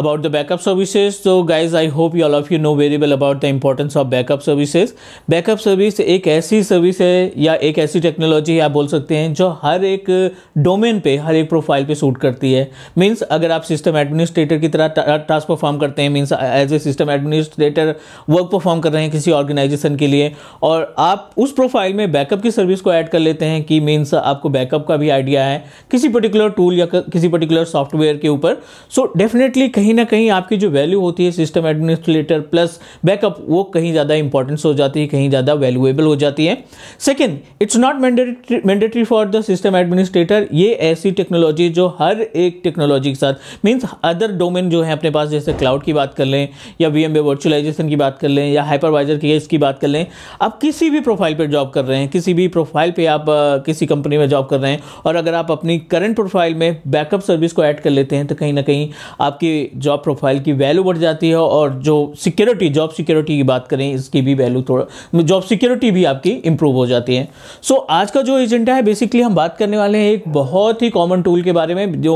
about the backup services तो guys I hope you all of you know very well about the importance of backup services backup service एक ऐसी service है या एक ऐसी technology है आप बोल सकते हैं जो हर एक डोमेन uh, पे हर एक प्रोफाइल पे सूट करती है मीन्स अगर आप सिस्टम एडमिनिस्ट्रेटर की तरह टास्क परफॉर्म करते हैं means as a system administrator work perform कर रहे हैं किसी ऑर्गेनाइजेशन के लिए और आप उस प्रोफाइल में बैकअप की सर्विस को ऐड कर लेते हैं कि मीन्स आपको बैकअप का भी आइडिया है किसी पर्टिकुलर टूल या किसी पर्टिकुलर सॉफ्टवेयर के ऊपर सो डेफिनेटली कहीं कहीं ना कहीं आपकी जो वैल्यू होती है सिस्टम एडमिनिस्ट्रेटर प्लस बैकअप वो कहीं ज़्यादा इंपॉर्टेंस हो जाती है कहीं ज़्यादा वैल्यूएबल हो जाती है second it's not mandatory for the system administrator ये ऐसी टेक्नोलॉजी जो हर एक टेक्नोलॉजी के साथ मीन्स अदर डोमेन जो है अपने पास जैसे क्लाउड की बात कर लें या वी वर्चुअलाइजेशन की बात कर लें या हाइपरवाइजर की इसकी बात कर लें आप किसी भी प्रोफाइल पर जॉब कर रहे हैं किसी भी प्रोफाइल पर आप किसी कंपनी में जॉब कर रहे हैं और अगर आप अपनी करंट प्रोफाइल में बैकअप सर्विस को ऐड कर लेते हैं तो कहीं ना कहीं आपकी जॉब प्रोफाइल की वैल्यू बढ़ जाती है और जो सिक्योरिटी जॉब सिक्योरिटी की बात करें इसकी भी वैल्यू थोड़ा जॉब सिक्योरिटी भी आपकी इंप्रूव हो जाती है सो so, आज का जो एजेंडा है बेसिकली हम बात करने वाले हैं एक बहुत ही कॉमन टूल के बारे में जो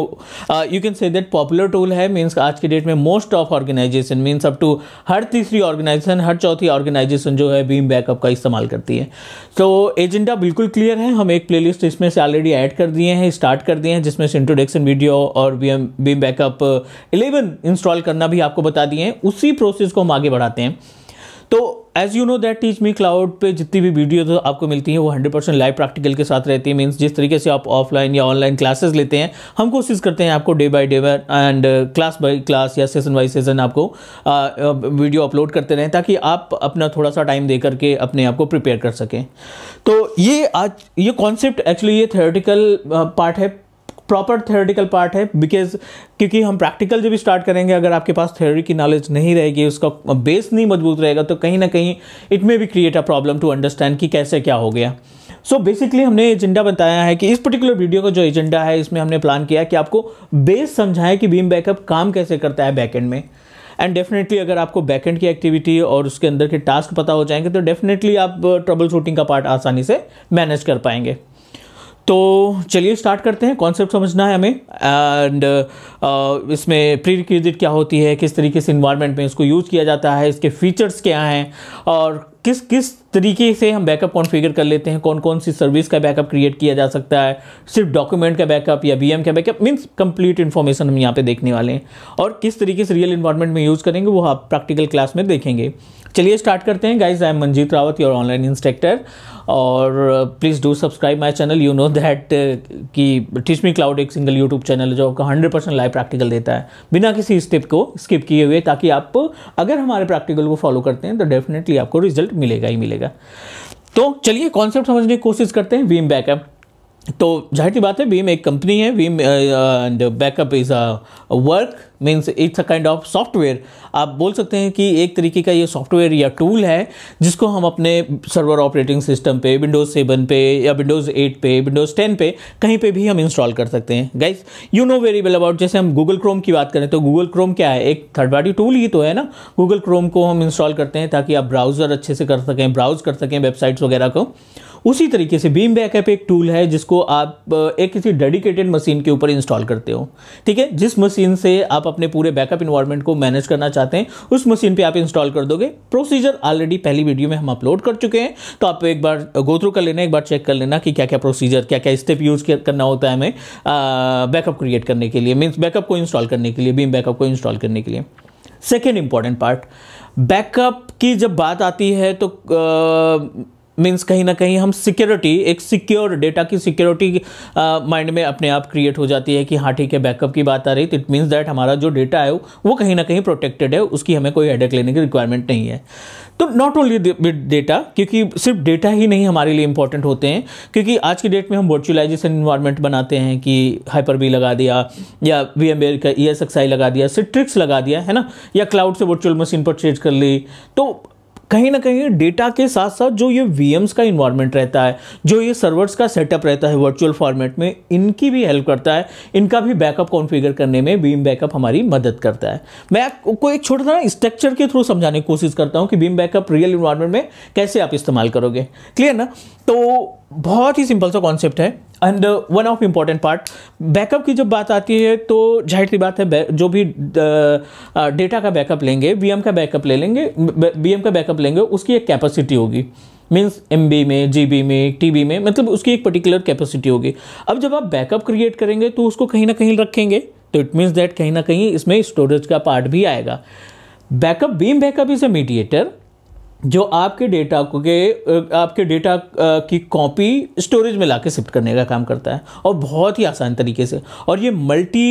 you can say that popular tool है मीन्स आज के डेट में most of organization means up to हर तीसरी ऑर्गेनाइजेशन हर चौथी ऑर्गेनाइजेशन जो है बीम बैकअप का इस्तेमाल करती है तो so, एजेंडा बिल्कुल क्लियर है हम एक प्लेलिस्ट इसमें से ऑलरेडी ऐड कर दिए हैं स्टार्ट कर दिए हैं जिसमें से इंट्रोडक्शन वीडियो और Veeam Veeam backup eleven web install करना भी आपको बता दिए हैं उसी प्रोसेस को हम आगे बढ़ाते हैं तो as you know that Teach Me Cloud पे जितनी भी वीडियो तो आपको मिलती है वो 100 परसेंट लाइव प्रैक्टिकल के साथ रहती है मीन्स जिस तरीके से आप ऑफलाइन या ऑनलाइन क्लासेस लेते हैं हम कोशिश करते हैं आपको day by day and class by class या सेशन बाय सेशन आपको आ, वीडियो अपलोड करते रहें ताकि आप अपना थोड़ा सा टाइम दे करके अपने आप को प्रिपेयर कर सकें तो ये आज ये कॉन्सेप्ट एक्चुअली ये थेरेटिकल पार्ट uh, है प्रॉपर थेरेटिकल पार्ट है बिकॉज क्योंकि हम प्रैक्टिकल जब भी स्टार्ट करेंगे अगर आपके पास थ्योरी की नॉलेज नहीं रहेगी उसका बेस नहीं मजबूत रहेगा तो कहीं ना कहीं इट मे भी create a problem to understand कि कैसे क्या हो गया सो so बेसिकली हमने एजेंडा बताया है कि इस पर्टिकुलर वीडियो का जो एजेंडा है इसमें हमने प्लान किया कि आपको बेस समझाएं कि बीम बैकअप काम कैसे करता है बैकेंड में एंड डेफिनेटली अगर आपको बैकेंड की एक्टिविटी और उसके अंदर के टास्क पता हो जाएंगे तो डेफिनेटली आप ट्रबल शूटिंग का पार्ट आसानी से मैनेज कर पाएंगे तो चलिए स्टार्ट करते हैं कॉन्सेप्ट समझना है हमें एंड इसमें प्री रिक्विजिट क्या होती है किस तरीके से इन्वायरमेंट में इसको यूज़ किया जाता है इसके फीचर्स क्या हैं और किस किस तरीके से हम बैकअप कॉन्फ़िगर कर लेते हैं कौन कौन सी सर्विस का बैकअप क्रिएट किया जा सकता है सिर्फ डॉक्यूमेंट का बैकअप या बीएम का बैकअप मीन्स कंप्लीट इन्फॉर्मेशन हम यहाँ पे देखने वाले हैं और किस तरीके से रियल इन्वायरमेंट में यूज़ करेंगे वो आप प्रैक्टिकल क्लास में देखेंगे चलिए स्टार्ट करते हैं guys I am Manjeet Rawat your online instructor और please do subscribe my channel you know that कि टीचमी क्लाउड एक सिंगल यूट्यूब चैनल है जो आपका हंड्रेड परसेंट लाइव प्रैक्टिकल देता है बिना किसी स्टेप को स्किप किए हुए ताकि आप अगर हमारे प्रैक्टिकल को फॉलो करते हैं तो डेफिनेटली आपको रिजल्ट मिलेगा ही मिलेगा तो चलिए कॉन्सेप्ट समझने की कोशिश करते हैं वीम बैकअप तो जाहिर सी बात है वीम एक कंपनी है Veeam and backup is a work means it's a kind of software आप बोल सकते हैं कि एक तरीके का ये सॉफ्टवेयर या टूल है जिसको हम अपने सर्वर ऑपरेटिंग सिस्टम पे विंडोज़ सेवन पे या विंडोज़ एट पे विंडोज़ टेन पे कहीं पे भी हम इंस्टॉल कर सकते हैं guys you know very well about जैसे हम गूगल क्रोम की बात करें तो गूगल क्रोम क्या है एक थर्ड पार्टी टूल ही तो है ना गूगल क्रोम को हम इंस्टॉल करते हैं ताकि आप ब्राउज़र अच्छे से कर सकें ब्राउज़ कर सकें वेबसाइट्स वगैरह को उसी तरीके से बीम बैकअप एक टूल है जिसको आप एक किसी डेडिकेटेड मशीन के ऊपर इंस्टॉल करते हो ठीक है जिस मशीन से आप अपने पूरे बैकअप इन्वायरमेंट को मैनेज करना चाहते हैं उस मशीन पर आप इंस्टॉल कर दोगे प्रोसीजर ऑलरेडी पहली वीडियो में हम अपलोड कर चुके हैं तो आप एक बार गोत्रो कर लेना एक बार चेक कर लेना कि क्या क्या प्रोसीजर क्या क्या स्टेप यूज़ करना होता है हमें बैकअप क्रिएट करने के लिए मीन्स बैकअप को इंस्टॉल करने के लिए बीम बैकअप को इंस्टॉल करने के लिए सेकेंड इंपॉर्टेंट पार्ट बैकअप की जब बात आती है तो मीन्स कहीं ना कहीं हम सिक्योरिटी एक सिक्योर डेटा की सिक्योरिटी माइंड में अपने आप क्रिएट हो जाती है कि हाँ ठीक है बैकअप की बात आ रही तो इट मीन्स दैट हमारा जो डेटा है वो कहीं ना कहीं प्रोटेक्टेड है उसकी हमें कोई हेडेक लेने की रिक्वायरमेंट नहीं है तो नॉट ओनली विद डेटा क्योंकि सिर्फ डेटा ही नहीं हमारे लिए इंपॉर्टेंट होते हैं क्योंकि आज की डेट में हम वर्चुअलाइजेशन इन्वायरमेंट बनाते हैं कि हाइपर बी लगा दिया या वी एम का ई एस एक्स आई लगा दिया सिट्रिक्स लगा दिया है ना या क्लाउड से वर्चुअल मशीन परचेज कर ली तो कहीं ना कहीं डेटा के साथ साथ जो ये वीएम्स का इन्वायरमेंट रहता है जो ये सर्वर्स का सेटअप रहता है वर्चुअल फॉर्मेट में इनकी भी हेल्प करता है इनका भी बैकअप कॉन्फ़िगर करने में बीम बैकअप हमारी मदद करता है मैं आपको एक छोटा सा स्ट्रक्चर के थ्रू समझाने की कोशिश करता हूँ कि बीम बैकअप रियल इन्वायरमेंट में कैसे आप इस्तेमाल करोगे क्लियर ना तो बहुत ही सिंपल सा कॉन्सेप्ट है and one of important part backup की जब बात आती है तो जाहिर सी बात है जो भी डेटा uh, uh, का बैकअप लेंगे वी का बैकअप ले लेंगे वी का बैकअप लेंगे उसकी एक कैपेसिटी होगी मीन्स एम में जी में टी में मतलब उसकी एक पर्टिकुलर कैपेसिटी होगी अब जब आप बैकअप क्रिएट करेंगे तो उसको कहीं ना कहीं रखेंगे तो इट मीन्स दैट कहीं ना कहीं इसमें स्टोरेज का पार्ट भी आएगा backup Veeam backup is a mediator जो आपके डेटा को के आपके डेटा की कॉपी स्टोरेज में ला के शिफ्ट करने का काम करता है और बहुत ही आसान तरीके से और ये मल्टी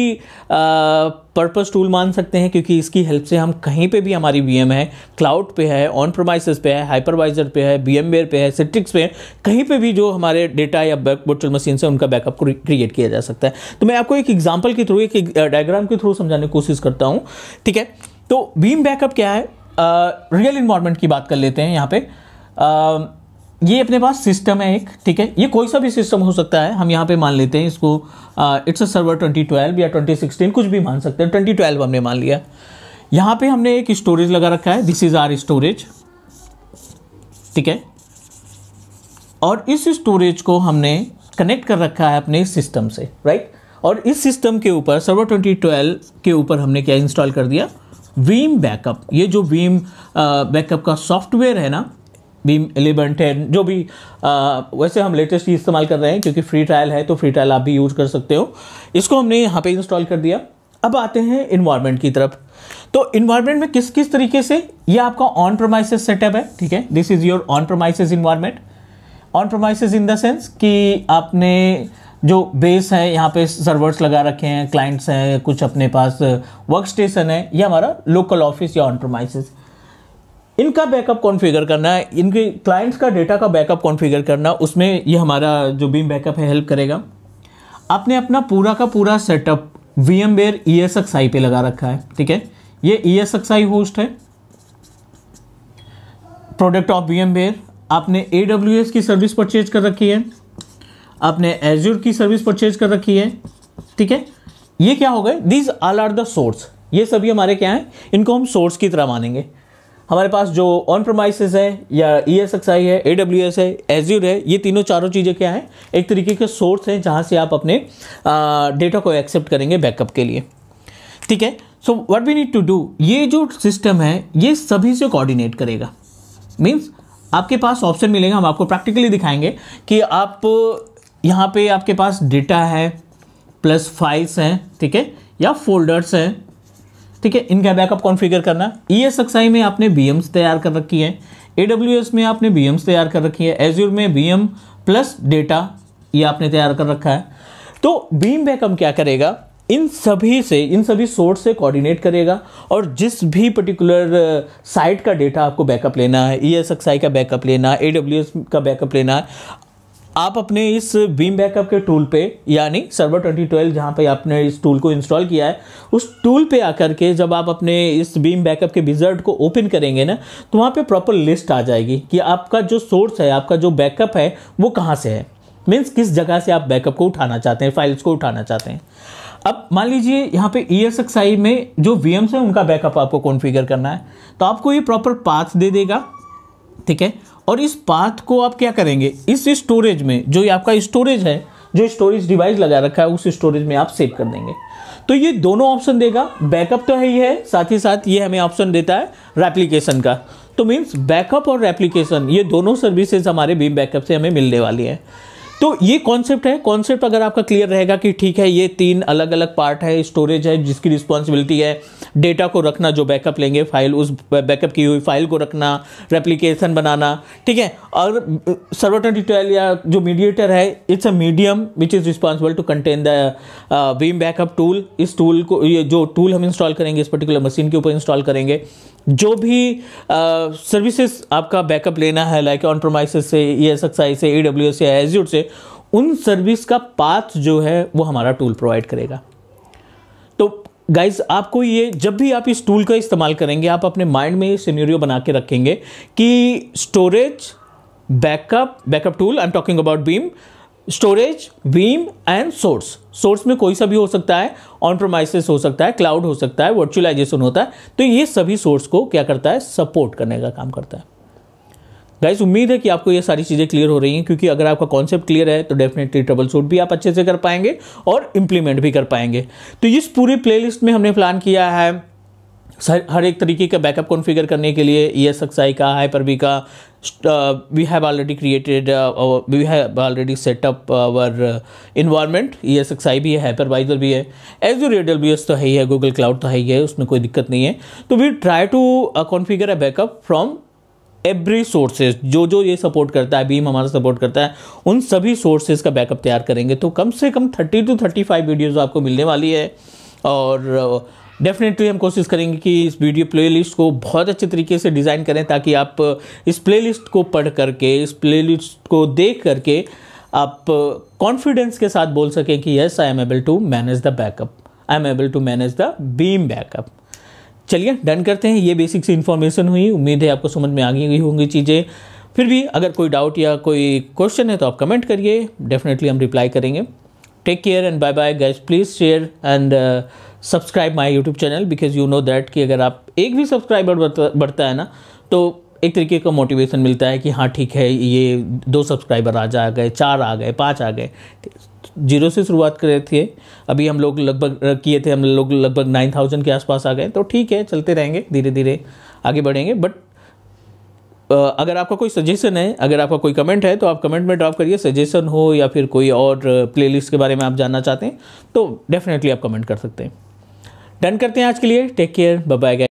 पर्पस टूल मान सकते हैं क्योंकि इसकी हेल्प से हम कहीं पे भी हमारी वीएम है क्लाउड पे है ऑन प्रोमाइसिस पे है हाइपरवाइजर पे है वेयर पे है सिट्रिक्स पे है कहीं पे भी जो हमारे डेटा या वर्चुअल मशीन से उनका बैकअप क्रिएट किया जा सकता है तो मैं आपको एक एग्जाम्पल के थ्रू एक डायग्राम के थ्रू समझाने की कोशिश करता हूँ ठीक है तो बीम बैकअप क्या है रियल इन्वायरमेंट की बात कर लेते हैं यहाँ पे आ, ये अपने पास सिस्टम है एक ठीक है ये कोई सा भी सिस्टम हो सकता है हम यहाँ पे मान लेते हैं इसको इट्स अ सर्वर 2012 या 2016 कुछ भी मान सकते हैं 2012 हमने मान लिया यहाँ पे हमने एक स्टोरेज लगा रखा है दिस इज़ आर स्टोरेज ठीक है और इस स्टोरेज को हमने कनेक्ट कर रखा है अपने सिस्टम से राइट और इस सिस्टम के ऊपर सर्वर 2012 के ऊपर हमने क्या इंस्टॉल कर दिया वीम बैकअप ये जो वीम बैकअप uh, का सॉफ्टवेयर है ना वीम एलेवन टेन जो भी आ, uh, वैसे हम लेटेस्ट ही इस्तेमाल कर रहे हैं क्योंकि फ्री ट्रायल है तो फ्री ट्रायल आप भी यूज़ कर सकते हो इसको हमने यहाँ पे इंस्टॉल कर दिया अब आते हैं इन्वायरमेंट की तरफ तो इन्वायरमेंट में किस किस तरीके से ये आपका ऑन प्रोमाइसिस सेटअप है ठीक है this is your on premises environment on premises in the sense कि आपने जो बेस है यहाँ पे सर्वर्स लगा रखे हैं क्लाइंट्स हैं कुछ अपने पास वर्क uh, स्टेशन है या हमारा लोकल ऑफिस या ऑनप्रोमाइसिस इनका बैकअप कॉन्फ़िगर करना है इनके क्लाइंट्स का डेटा का बैकअप कॉन्फ़िगर करना उसमें ये हमारा जो बीम बैकअप है हेल्प करेगा आपने अपना पूरा का पूरा setup VMware E S X I पे लगा रखा है ठीक है ये E S X I host है product of VMware आपने ए डब्ल्यू एस की सर्विस परचेज कर रखी है आपने एज्यूर की सर्विस परचेज कर रखी है ठीक है ये क्या हो गए these all are the source ये सभी हमारे क्या हैं इनको हम सोर्स की तरह मानेंगे हमारे पास जो ऑन प्रोमाइसिस है या ई एस एक्स आई है ए डब्ल्यू एस है एज्यूर है ये तीनों चारों चीज़ें क्या हैं एक तरीके के सोर्स हैं जहाँ से आप अपने डेटा को एक्सेप्ट करेंगे बैकअप के लिए ठीक है so what we need to do ये जो सिस्टम है ये सभी से कोऑर्डिनेट करेगा मीन्स आपके पास ऑप्शन मिलेगा हम आपको प्रैक्टिकली दिखाएंगे कि आप यहाँ पे आपके पास डेटा है प्लस फाइल्स हैं ठीक है या फोल्डर्स हैं ठीक है इनका बैकअप कॉन्फ़िगर करना ई एस आई में आपने बी एम्स तैयार कर रखी है ए डब्ल्यू एस में आपने बी एम्स तैयार कर रखी है एज्यूर में बी एम प्लस डेटा ये आपने तैयार कर रखा है तो बीम बैकअप क्या करेगा इन सभी से इन सभी सोर्स से कोऑर्डिनेट करेगा और जिस भी पर्टिकुलर साइट uh, का डेटा आपको बैकअप लेना है ई एस एक्स आई का बैकअप लेना है ए डब्ल्यू एस का बैकअप लेना है आप अपने इस बीम बैकअप के टूल पे यानी सर्वर 2012 जहाँ पे आपने इस टूल को इंस्टॉल किया है उस टूल पे आकर के जब आप अपने इस बीम बैकअप के विजर्ट को ओपन करेंगे ना तो वहां पे प्रॉपर लिस्ट आ जाएगी कि आपका जो सोर्स है आपका जो बैकअप है वो कहाँ से है मीन्स किस जगह से आप बैकअप को उठाना चाहते हैं फाइल्स को उठाना चाहते हैं अब मान लीजिए यहाँ पे ई एस एक्स आई में जो वी एम्स है उनका बैकअप आपको कॉन्फ़िगर करना है तो आपको ये प्रॉपर पाथ दे देगा ठीक है और इस पाथ को आप क्या करेंगे इस स्टोरेज में जो आपका स्टोरेज है जो स्टोरेज डिवाइस लगा रखा है उस स्टोरेज में आप सेव कर देंगे तो ये दोनों ऑप्शन देगा बैकअप तो है ही है साथ ही साथ ये हमें ऑप्शन देता है रेप्लीकेशन का तो मीन्स बैकअप और रेप्लीकेशन ये दोनों सर्विसेज हमारे बीम बैकअप से हमें मिलने वाली है तो ये कॉन्सेप्ट है कॉन्सेप्ट अगर आपका क्लियर रहेगा कि ठीक है ये तीन अलग अलग पार्ट है स्टोरेज है जिसकी रिस्पॉन्सिबिलिटी है डेटा को रखना जो बैकअप लेंगे फाइल उस बैकअप की हुई फाइल को रखना रेप्लीकेशन बनाना ठीक है और सर्वर ट्वेंटी ट्वेल्व या जो मीडिएटर है it's a medium which is responsible to contain the Veeam backup tool इस टूल को ये जो टूल हम इंस्टॉल करेंगे इस पर्टिकुलर मशीन के ऊपर इंस्टॉल करेंगे जो भी सर्विसेज आपका बैकअप लेना है लाइक ऑन प्रोमाइस से ई एस एक्स आई से ई e डब्ल्यू से एजूट से उन सर्विस का पाथ जो है वो हमारा टूल प्रोवाइड करेगा तो गाइज आपको ये जब भी आप इस टूल का इस्तेमाल करेंगे आप अपने माइंड में ये सीनरियो बना के रखेंगे कि storage backup backup tool I am talking about Veeam storage Veeam and source source में कोई सा भी हो सकता है ऑन प्रोमाइसिस हो सकता है क्लाउड हो सकता है वर्चुअलाइजेशन होता है तो ये सभी सोर्स को क्या करता है सपोर्ट करने का काम करता है गाइस उम्मीद है कि आपको ये सारी चीज़ें क्लियर हो रही हैं क्योंकि अगर आपका कॉन्सेप्ट क्लियर है तो डेफिनेटली ट्रबल सूट भी आप अच्छे से कर पाएंगे और इम्प्लीमेंट भी कर पाएंगे तो इस पूरी प्लेलिस्ट में हमने प्लान किया है हर एक तरीके का बैकअप कॉन्फ़िगर करने के लिए ई एस एक्स आई का हाइपर बी का we have already created we have already setup our environment E S X I भी है हाइपरवाइजर भी है एज यू रेडल बी एस तो है ही है गूगल क्लाउड तो है ही है उसमें कोई दिक्कत नहीं है तो we try to configure a backup from every sources जो जो ये सपोर्ट करता है बीम हमारा सपोर्ट करता है उन सभी सोर्सेज का बैकअप तैयार करेंगे तो कम से कम thirty two thirty five videos आपको मिलने वाली है और uh, डेफिनेटली हम कोशिश करेंगे कि इस वीडियो प्लेलिस्ट को बहुत अच्छे तरीके से डिज़ाइन करें ताकि आप इस प्लेलिस्ट को पढ़ करके इस प्लेलिस्ट को देख करके आप कॉन्फिडेंस के साथ बोल सकें कि yes I am able to manage the backup I am able to manage the Veeam backup चलिए डन करते हैं ये बेसिक सी इन्फॉर्मेशन हुई उम्मीद है आपको समझ में आ गई होंगी चीज़ें फिर भी अगर कोई डाउट या कोई क्वेश्चन है तो आप कमेंट करिए डेफिनेटली हम रिप्लाई करेंगे take care and bye bye guys please share and subscribe my YouTube channel because you know that कि अगर आप एक भी सब्सक्राइबर बढ़ता है ना तो एक तरीके का मोटिवेशन मिलता है कि हाँ ठीक है ये दो सब्सक्राइबर आज आ गए चार आ गए पाँच आ गए जीरो से शुरुआत कर रहे थे अभी हम लोग लगभग किए थे हम लोग लगभग नाइन थाउजेंड के आसपास आ गए तो ठीक है चलते रहेंगे धीरे धीरे आगे बढ़ेंगे बट अगर आपका कोई सजेशन है अगर आपका कोई कमेंट है तो आप कमेंट में ड्रॉप करिए सजेशन हो या फिर कोई और प्लेलिस्ट के बारे में आप जानना चाहते हैं तो डेफिनेटली आप कमेंट कर सकते हैं डन करते हैं आज के लिए टेक केयर बाय बाय